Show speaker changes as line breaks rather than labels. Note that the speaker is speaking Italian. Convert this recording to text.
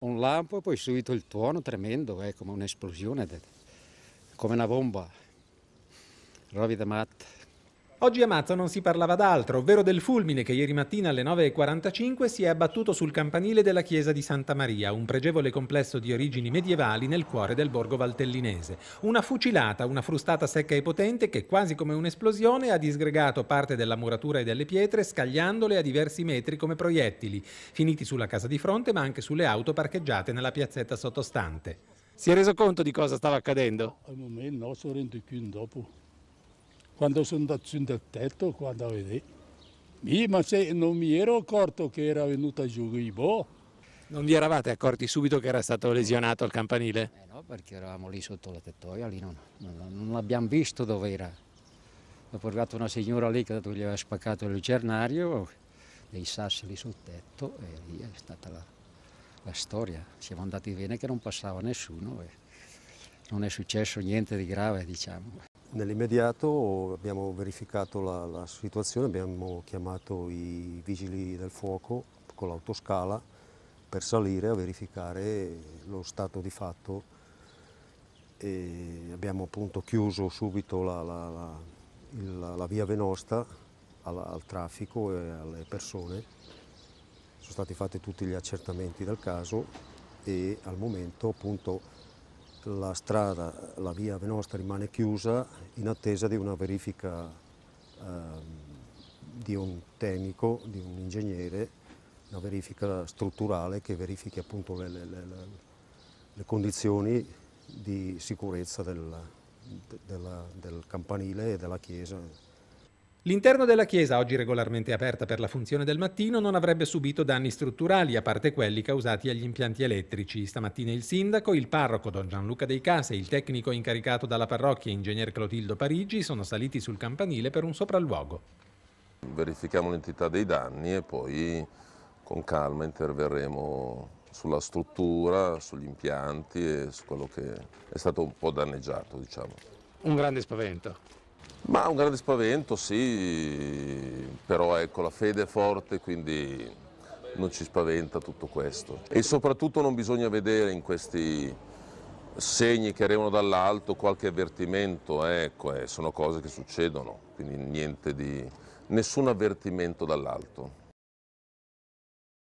un lampo e poi subito il tuono tremendo, è come ecco, un'esplosione,
come una bomba, roba da matta. Oggi a Mazzo non si parlava d'altro, ovvero del fulmine che ieri mattina alle 9.45 si è abbattuto sul campanile della chiesa di Santa Maria, un pregevole complesso di origini medievali nel cuore del borgo valtellinese. Una fucilata, una frustata secca e potente che quasi come un'esplosione ha disgregato parte della muratura e delle pietre, scagliandole a diversi metri come proiettili, finiti sulla casa di fronte ma anche sulle auto parcheggiate nella piazzetta sottostante. Si è reso conto di cosa stava accadendo?
Al eh, momento no, sono rendo più dopo quando sono andato su dal tetto, quando vedi. Sì, ma se non mi ero accorto che era venuta giù, boh.
Non vi eravate accorti subito che era stato lesionato il campanile?
Eh no, perché eravamo lì sotto la tettoia, lì non, non, non abbiamo visto dove era. Ho portato una signora lì che gli aveva spaccato il lucernario, dei sassi lì sul tetto e lì è stata la, la storia. Siamo andati bene che non passava nessuno e non è successo niente di grave, diciamo.
Nell'immediato abbiamo verificato la, la, situazione, abbiamo chiamato i vigili del fuoco con l'autoscala per salire a verificare lo stato di fatto e abbiamo appunto chiuso subito la, la, la via Venosta al, al traffico e alle persone. Sono stati fatti tutti gli accertamenti del caso e al momento appunto la strada, la via Venosta rimane chiusa in attesa di una verifica eh, di un tecnico, di un ingegnere, una verifica strutturale che verifichi appunto le, le, le, le condizioni di sicurezza del, de, della, del campanile e della chiesa.
L'interno della chiesa, oggi regolarmente aperta per la funzione del mattino, non avrebbe subito danni strutturali, a parte quelli causati agli impianti elettrici. Stamattina il sindaco, il parroco Don Gianluca Dei Case e il tecnico incaricato dalla parrocchia, ingegner Clotildo Parigi, sono saliti sul campanile per un sopralluogo.
Verifichiamo l'entità dei danni e poi con calma interverremo sulla struttura, sugli impianti e su quello che è stato un po' danneggiato. Diciamo.
Un grande spavento
ma un grande spavento sì, però ecco la fede è forte quindi non ci spaventa tutto questo. E soprattutto non bisogna vedere in questi segni che arrivano dall'alto qualche avvertimento, eh, ecco, eh, sono cose che succedono, quindi niente di, nessun avvertimento dall'alto.